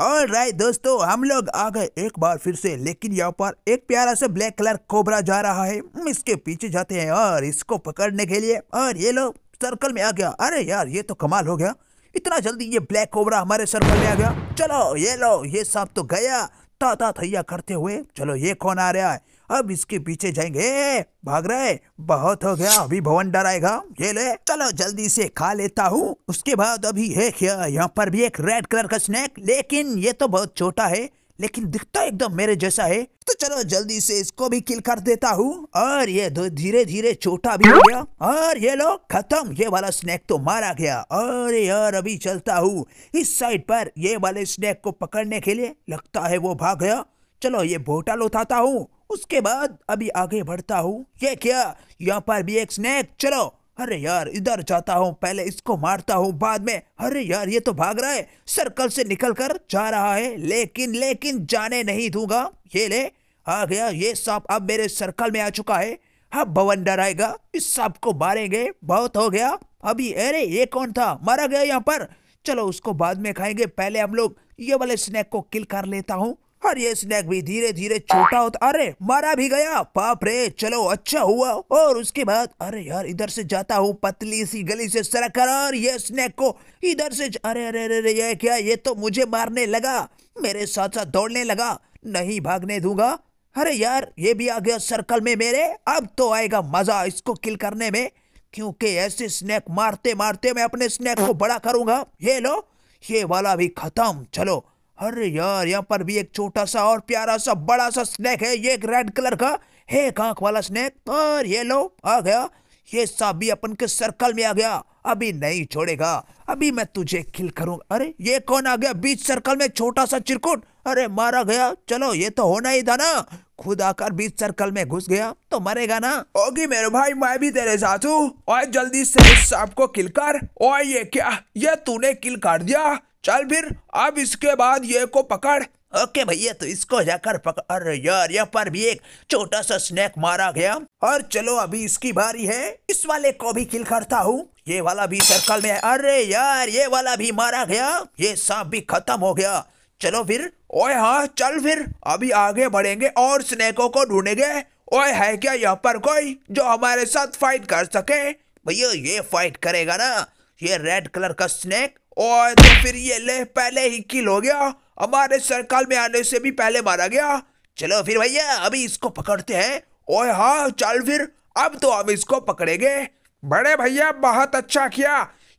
और राय दोस्तों हम लोग आ गए एक बार फिर से लेकिन यहाँ पर एक प्यारा सा ब्लैक कलर कोबरा जा रहा है इसके पीछे जाते हैं और इसको पकड़ने के लिए और ये लोग सर्कल में आ गया अरे यार ये तो कमाल हो गया इतना जल्दी ये ब्लैक कोबरा हमारे सर्कल में आ गया चलो ये लो ये सांप तो गया ता थैया करते हुए चलो ये कौन आ रहा है अब इसके पीछे जाएंगे भाग रहे बहुत हो गया अभी भवन डर आएगा ये ले चलो जल्दी से खा लेता हूँ उसके बाद अभी है क्या यहाँ पर भी एक रेड कलर का स्नैक लेकिन ये तो बहुत छोटा है लेकिन दिखता एकदम मेरे जैसा है तो चलो जल्दी से इसको भी किल कर देता हूँ और ये धीरे धीरे छोटा भी हो गया और ये लो खत्म ये वाला स्नैक तो मारा गया और यार अभी चलता हूँ इस साइड पर ये वाले स्नैक को पकड़ने के लिए लगता है वो भाग गया चलो ये बोटल उठाता हूँ उसके बाद अभी आगे बढ़ता हूँ ये क्या यहाँ पर भी एक स्नैक चलो अरे यार इधर जाता हूँ पहले इसको मारता हूँ बाद में अरे यार ये तो भाग रहा है सर्कल से निकल कर जा रहा है लेकिन लेकिन जाने नहीं दूंगा ये ले आ गया ये सांप अब मेरे सर्कल में आ चुका है अब भवन डर आएगा इस सांप को मारेंगे बहुत हो गया अभी अरे ये कौन था मारा गया यहाँ पर चलो उसको बाद में खाएंगे पहले हम लोग ये वाले स्नैक को किल कर लेता हूँ और ये स्नेक भी धीरे धीरे छोटा होता अरे मारा भी गया पाप रे चलो अच्छा हुआ और उसके बाद अरे यार इधर से जाता हूँ पतली सी गली से सरक कर और ये स्नेक को इधर से अरे अरे अरे अरे ये क्या ये तो मुझे मारने लगा मेरे साथ साथ दौड़ने लगा नहीं भागने दूंगा अरे यार ये भी आ गया सर्कल में मेरे अब तो आएगा मजा इसको किल करने में क्योंकि ऐसे स्नैक मारते मारते मैं अपने स्नैक को बड़ा करूंगा ये लो ये वाला भी खत्म चलो अरे यार यहाँ पर भी एक छोटा सा और प्यारा सा बड़ा सा स्नैक है ये एक रेड कलर का हे एक वाला स्नैक और ये लो आ गया ये सब भी अपन के सर्कल में आ गया अभी नहीं छोड़ेगा अभी मैं तुझे किल करूंगा अरे ये कौन आ गया बीच सर्कल में छोटा सा चिरकुट अरे मारा गया चलो ये तो होना ही था ना खुद आकर बीच सर्कल में घुस गया तो मरेगा ना होगी मेरे भाई मैं भी तेरे साथ हूँ और जल्दी से इस सांप को किल कर और ये क्या ये तूने किल कर दिया चल फिर अब इसके बाद ये को पकड़ ओके भैया तो इसको जाकर पकड़ अरे यार यहाँ पर भी एक छोटा सा स्नैक मारा गया और चलो अभी इसकी बारी है इस वाले को भी किल करता हूँ ये वाला भी सर्कल में है अरे यार ये वाला भी मारा गया ये सांप भी खत्म हो गया चलो फिर ओए हाँ चल फिर अभी आगे बढ़ेंगे और स्नैकों को ढूंढेंगे ओए है क्या यहाँ पर कोई जो हमारे साथ फाइट कर सके भैया ये फाइट करेगा ना ये रेड कलर का स्नैक और तो फिर ये ले पहले ही किल हो गया हमारे सर्कल में आने से भी पहले मारा गया चलो फिर भैया अभी इसको पकड़ते हैं ओए हाँ चल फिर अब तो हम इसको पकड़ेंगे बड़े भैया बहुत अच्छा किया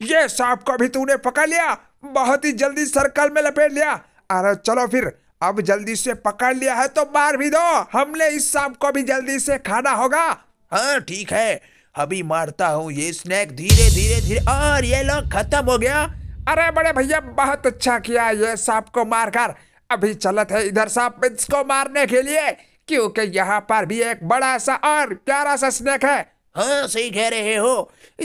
ये सांप को भी तूने पकड़ लिया बहुत ही जल्दी सर्कल में लपेट लिया अरे चलो फिर अब जल्दी से पकड़ लिया है तो मार भी दो हमने इस सांप को भी जल्दी से खाना होगा हाँ ठीक है अभी मारता हूँ ये स्नैक धीरे धीरे धीरे और ये लोग खत्म हो गया अरे बड़े भैया बहुत अच्छा किया ये सांप को मारकर अभी चलत है इधर सांप को मारने के लिए क्योंकि यहाँ पर भी एक बड़ा सा और प्यारा सा स्नैक है हाँ सही कह रहे हो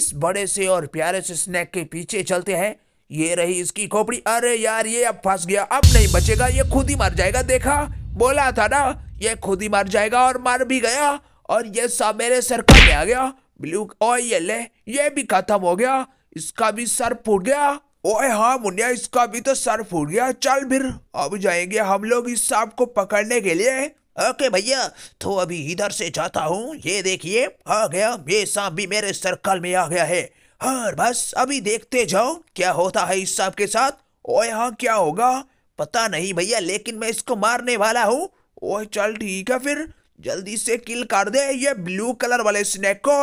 इस बड़े से और प्यारे से स्नैक के पीछे चलते हैं ये रही इसकी खोपड़ी अरे यार ये अब फंस गया अब नहीं बचेगा ये खुद ही मर जाएगा देखा बोला था ना ये खुद ही मर जाएगा और मर भी गया और ये सब मेरे सर पर आ गया ब्लू ओए ये ले ये भी खत्म हो गया इसका भी सर फूट गया ओए हाँ मुन्या इसका भी तो सर फूट गया चल फिर अब जाएंगे हम लोग इस सांप को पकड़ने के लिए ओके भैया तो अभी इधर से जाता हूँ ये देखिए आ गया ये सांप भी मेरे सर्कल में आ गया है और हाँ, बस अभी देखते जाओ क्या होता है इस सांप के साथ ओए हाँ क्या होगा पता नहीं भैया लेकिन मैं इसको मारने वाला हूँ ओए चल ठीक है फिर जल्दी से किल कर दे ये ब्लू कलर वाले स्नैक को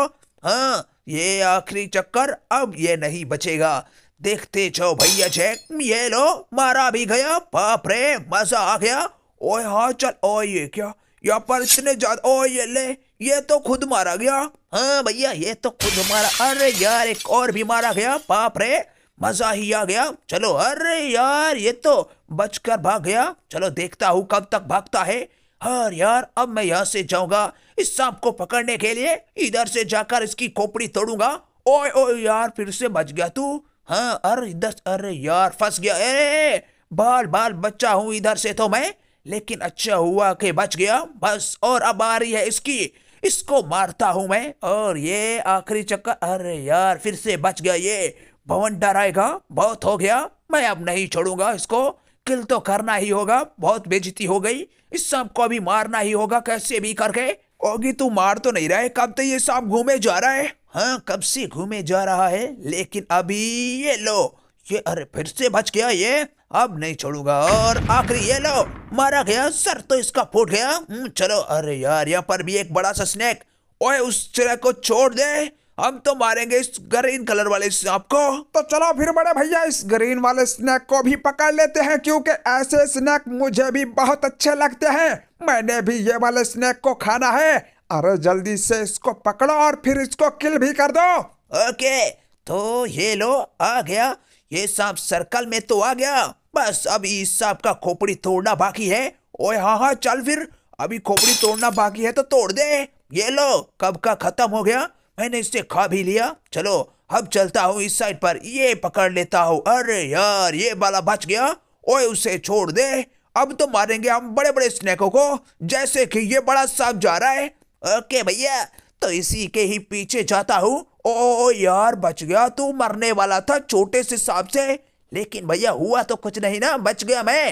हाँ ये आखिरी चक्कर अब ये नहीं बचेगा देखते चो भैया जैक ये लो मारा भी गया बाप रे मजा आ गया ओए हाँ चल ओ ये क्या या पर इतने ज्यादा ओ ये ले ये तो खुद मारा गया हाँ भैया ये तो खुद मारा अरे यार एक और भी मारा गया बाप रे मजा ही आ गया चलो अरे यार ये तो बचकर भाग गया चलो देखता हूँ कब तक भागता है हर हाँ, यार अब मैं यहाँ से जाऊंगा इस सांप को पकड़ने के लिए इधर से जाकर इसकी खोपड़ी तोड़ूंगा ओए ओए यार फिर से बच गया तू हाँ अरे दस अरे यार फंस गया ए बाल बाल बच्चा हूं इधर से तो मैं लेकिन अच्छा हुआ कि बच गया बस और अब आ रही है इसकी इसको मारता हूं मैं और ये आखिरी चक्कर अरे यार फिर से बच गया ये भवन डराएगा बहुत हो गया मैं अब नहीं छोड़ूंगा इसको किल तो करना ही होगा बहुत बेजती हो गई इस सांप को भी मारना ही होगा कैसे भी करके ओगी तू मार तो नहीं रहा है कब तो ये सांप घूमे जा रहा है हाँ कब से घूमे जा रहा है लेकिन अभी ये लो ये अरे फिर से बच गया ये अब नहीं छोड़ूंगा और आखिरी ये लो मारा गया सर तो इसका फूट गया हम्म, चलो अरे यार यहाँ पर भी एक बड़ा सा स्नैक ओए उस चिड़े को छोड़ दे हम तो मारेंगे इस ग्रीन कलर वाले सांप को तो चलो फिर बड़े भैया इस ग्रीन वाले स्नैक को भी पकड़ लेते हैं क्योंकि ऐसे स्नैक मुझे भी बहुत अच्छे लगते हैं मैंने भी ये वाले स्नैक को खाना है अरे जल्दी से इसको पकड़ो और फिर इसको किल भी कर दो ओके तो ये लो आ गया ये सांप सर्कल में तो आ गया बस अभी इस सांप का खोपड़ी तोड़ना बाकी है ओए हाँ हाँ चल फिर अभी खोपड़ी तोड़ना बाकी है तो तोड़ दे ये लो कब का खत्म हो गया मैंने इससे खा भी लिया चलो अब चलता हूँ इस साइड पर ये पकड़ लेता हूँ अरे यार ये बाला बच गया ओए उसे छोड़ दे अब तो मारेंगे हम बड़े बड़े स्नैकों को जैसे कि ये बड़ा सांप जा रहा है ओके भैया तो इसी के ही पीछे जाता हूँ ओ यार बच गया तू मरने वाला था छोटे से सांप से लेकिन भैया हुआ तो कुछ नहीं ना बच गया मैं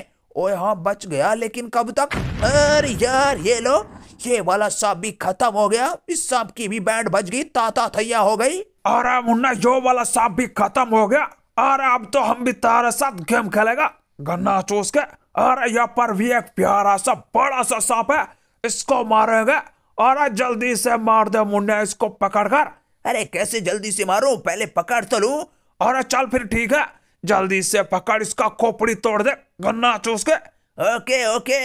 ओए हाँ बच गया लेकिन कब तक अरे यार ये लो ये वाला सांप भी खत्म हो गया इस सांप की भी बैंड बज गई ताता थैया हो गई अरे मुन्ना यो वाला सांप भी खत्म हो गया अरे अब तो हम भी तारा साथ गेम खेलेगा गन्ना चूस के अरे यहाँ पर भी एक प्यारा सा बड़ा सा सांप है इसको मारेंगे अरे जल्दी से मार दे मुन्ना इसको पकड़ कर अरे कैसे जल्दी से मारो पहले पकड़ तो लू अरे चल फिर ठीक है जल्दी से पकड़ इसका खोपड़ी तोड़ दे गन्ना चूस के ओके ओके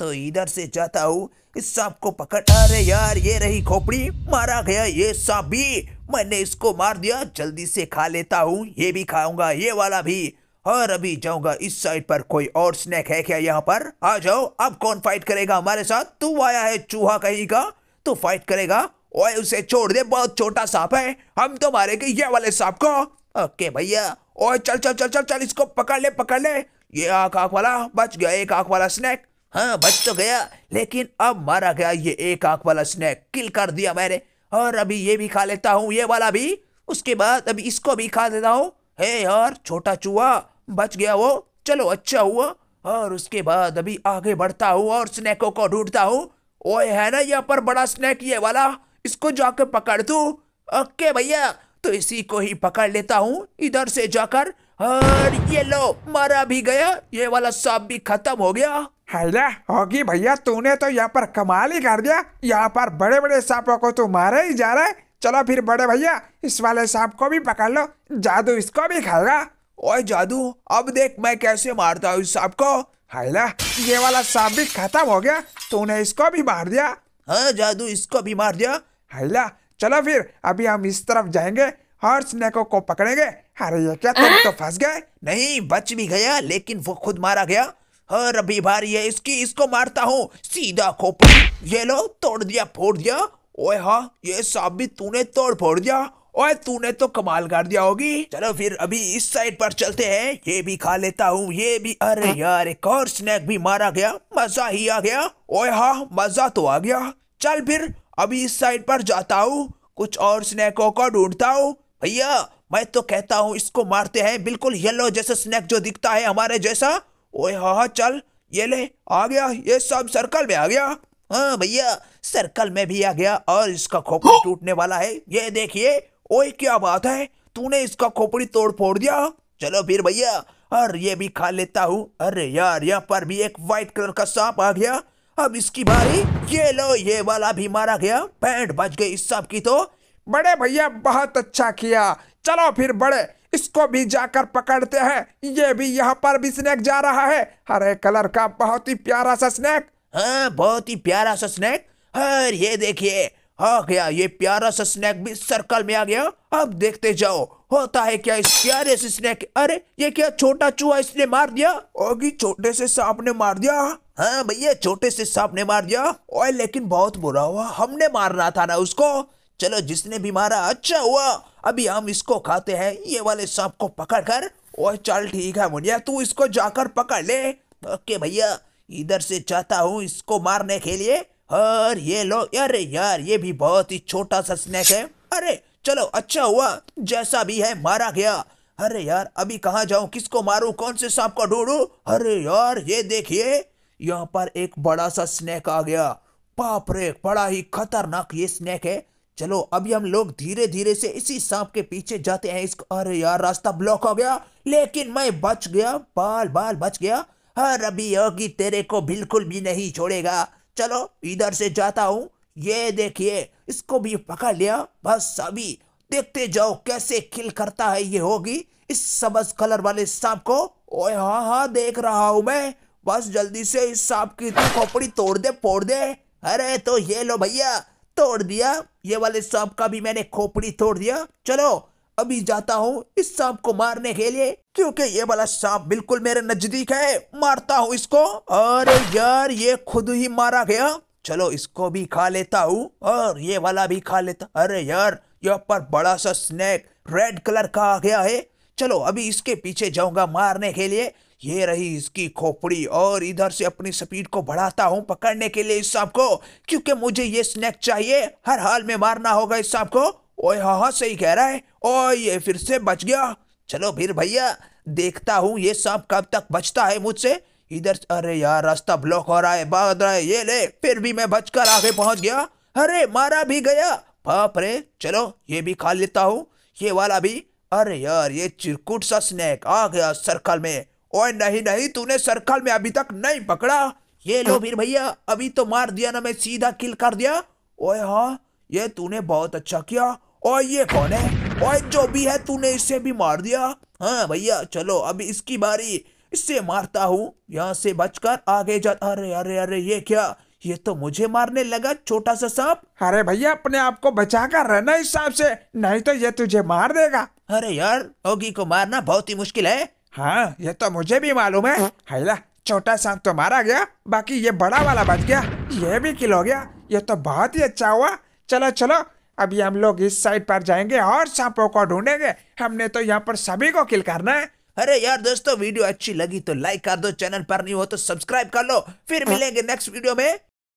तो इधर से जाता हूँ इस सांप को पकड़ अरे यार ये रही खोपड़ी मारा गया ये सांप भी मैंने इसको मार दिया जल्दी से खा लेता हूँ ये भी खाऊंगा ये वाला भी और अभी जाऊंगा इस साइड पर कोई और स्नैक है क्या यहाँ पर आ जाओ अब कौन फाइट करेगा हमारे साथ तू आया है चूहा कहीं का तो फाइट करेगा ओए उसे छोड़ दे बहुत छोटा सांप है हम तो मारेंगे ये वाले सांप को ओके भैया ओए चल चल चल चल चल इसको पकड़ ले पकड़ ले ये आंख आंख वाला बच गया एक आंख वाला स्नैक हाँ बच तो गया लेकिन अब मारा गया ये एक आंख वाला स्नैक किल कर दिया मैंने और अभी ये भी खा लेता हूँ ये वाला भी उसके बाद अभी इसको भी खा देता हूँ हे यार छोटा चूहा बच गया वो चलो अच्छा हुआ और उसके बाद अभी आगे बढ़ता हूँ और स्नैकों को ढूंढता हूँ ओए है ना यहाँ पर बड़ा स्नैक ये वाला इसको जाकर पकड़ दू ओके भैया तो इसी को ही पकड़ लेता हूँ इधर से जाकर और ये लो मारा भी गया ये वाला सांप भी खत्म हो गया हैला होगी भैया तूने तो यहाँ पर कमाल ही कर दिया यहाँ पर बड़े बड़े सांपों को तू मारे ही जा रहा है चलो फिर बड़े भैया इस वाले सांप को भी पकड़ लो जादू इसको भी खाएगा ओए जादू अब देख मैं कैसे मारता हूँ इस सांप को हेला ये वाला सांप भी खत्म हो गया तूने इसको भी मार दिया हाँ जादू इसको भी मार दिया हेला चलो फिर अभी हम इस तरफ जाएंगे हर स्नेको को पकड़ेंगे अरे ये क्या तुम तो फंस गए नहीं बच भी गया लेकिन वो खुद मारा गया हर हाँ, भारी है इसकी इसको मारता हूँ सीधा खोपड़ी ये लो तोड़ दिया फोड़ दिया ओए हाँ ये सांप भी तूने तोड़ फोड़ दिया ओए तूने तो कमाल कर दिया होगी चलो फिर अभी इस साइड पर चलते हैं ये भी खा लेता हूँ ये भी अरे हाँ। यार एक और स्नैक भी मारा गया मजा ही आ गया ओए हाँ मजा तो आ गया चल फिर अभी इस साइड पर जाता हूँ कुछ और स्नैकों को ढूंढता हूँ भैया मैं तो कहता हूँ इसको मारते हैं बिल्कुल येलो जैसा स्नैक जो दिखता है हमारे जैसा ओए हाँ हाँ चल ये ले आ गया ये सब सर्कल में आ गया हाँ भैया सर्कल में भी आ गया और इसका खोपड़ी हाँ। टूटने वाला है ये देखिए ओए क्या बात है तूने इसका खोपड़ी तोड़ फोड़ दिया चलो फिर भैया और ये भी खा लेता हूँ अरे यार यहाँ पर भी एक व्हाइट कलर का सांप आ गया अब इसकी बारी ये लो ये वाला भी मारा गया पैंट बच गई इस सांप की तो बड़े भैया बहुत अच्छा किया चलो फिर बड़े इसको भी जाकर पकड़ते हैं ये भी यहाँ पर भी स्नैक जा रहा है हरे कलर का बहुत ही प्यारा सा स्नैक हाँ बहुत ही प्यारा सा स्नैक हर ये देखिए आ गया ये प्यारा सा स्नैक भी सर्कल में आ गया अब देखते जाओ होता है क्या इस प्यारे से स्नैक अरे ये क्या छोटा चूहा इसने मार दिया ओगी छोटे से सांप ने मार दिया हाँ भैया छोटे से सांप ने मार दिया ओए लेकिन बहुत बुरा हुआ हमने मारना था ना उसको चलो जिसने भी मारा अच्छा हुआ अभी हम इसको खाते हैं ये वाले सांप को पकड़ कर और चल ठीक है मुनिया तू इसको जाकर पकड़ ले ओके भैया इधर से जाता हूँ इसको मारने के लिए और ये लो अरे यार ये भी बहुत ही छोटा सा स्नैक है अरे चलो अच्छा हुआ जैसा भी है मारा गया अरे यार अभी कहाँ जाऊँ किसको मारूँ कौन से सांप को ढूंढूँ अरे यार ये देखिए यहाँ पर एक बड़ा सा स्नैक आ गया बाप रे बड़ा ही खतरनाक ये स्नैक है चलो अभी हम लोग धीरे धीरे से इसी सांप के पीछे जाते हैं इसको अरे यार रास्ता ब्लॉक हो गया लेकिन मैं बच गया बाल बाल बच गया हर अभी योगी तेरे को बिल्कुल भी नहीं छोड़ेगा चलो इधर से जाता हूँ ये देखिए इसको भी पकड़ लिया बस अभी देखते जाओ कैसे खिल करता है ये होगी इस सबज कलर वाले सांप को ओए हाँ हाँ देख रहा हूँ मैं बस जल्दी से इस सांप की तो खोपड़ी तोड़ दे फोड़ दे अरे तो ये लो भैया तोड़ दिया ये वाले सांप का भी मैंने खोपड़ी तोड़ दिया चलो अभी जाता हूँ इस सांप को मारने के लिए क्योंकि ये वाला सांप बिल्कुल मेरे नजदीक है मारता हूँ इसको अरे यार ये खुद ही मारा गया चलो इसको भी खा लेता हूँ और ये वाला भी खा लेता अरे यार यहाँ पर बड़ा सा स्नैक रेड कलर का आ गया है चलो अभी इसके पीछे जाऊंगा मारने के लिए ये रही इसकी खोपड़ी और इधर से अपनी स्पीड को बढ़ाता हूँ पकड़ने के लिए इस सांप को क्योंकि मुझे ये स्नैक चाहिए हर हाल में मारना होगा इस सांप को ओए हाँ हाँ सही कह रहा है ओ ये फिर से बच गया चलो फिर भैया देखता हूँ ये सांप कब तक बचता है मुझसे इधर अरे यार रास्ता ब्लॉक हो रहा है बाद रहा है ये ले फिर भी मैं बचकर आगे पहुंच गया अरे मारा भी गया बाप रे चलो ये भी खा लेता हूँ ये वाला भी अरे यार ये चिरकुट सा स्नैक आ गया सर्कल में ओए नहीं नहीं तूने सर्कल में अभी तक नहीं पकड़ा ये लो भीर भैया अभी तो मार दिया ना मैं सीधा किल कर दिया ओए हाँ ये तूने बहुत अच्छा किया और ये कौन है और जो भी है तूने इसे भी मार दिया हाँ भैया चलो अभी इसकी बारी इससे मारता हूँ यहाँ से बचकर आगे जा अरे अरे अरे ये क्या ये तो मुझे मारने लगा छोटा सा सांप अरे भैया अपने आप को बचा कर रहना इस सांप से नहीं तो ये तुझे मार देगा अरे यार ओगी को मारना बहुत ही मुश्किल है हाँ ये तो मुझे भी मालूम है हैला छोटा सांप तो मारा गया बाकी ये बड़ा वाला बच गया ये भी किल हो गया ये तो बहुत ही अच्छा हुआ चलो चलो अभी हम लोग इस साइड पर जाएंगे और सांपों को ढूंढेंगे हमने तो यहाँ पर सभी को किल करना है अरे यार दोस्तों वीडियो अच्छी लगी तो लाइक कर दो चैनल पर नहीं हो तो सब्सक्राइब कर लो फिर हाँ। मिलेंगे नेक्स्ट वीडियो में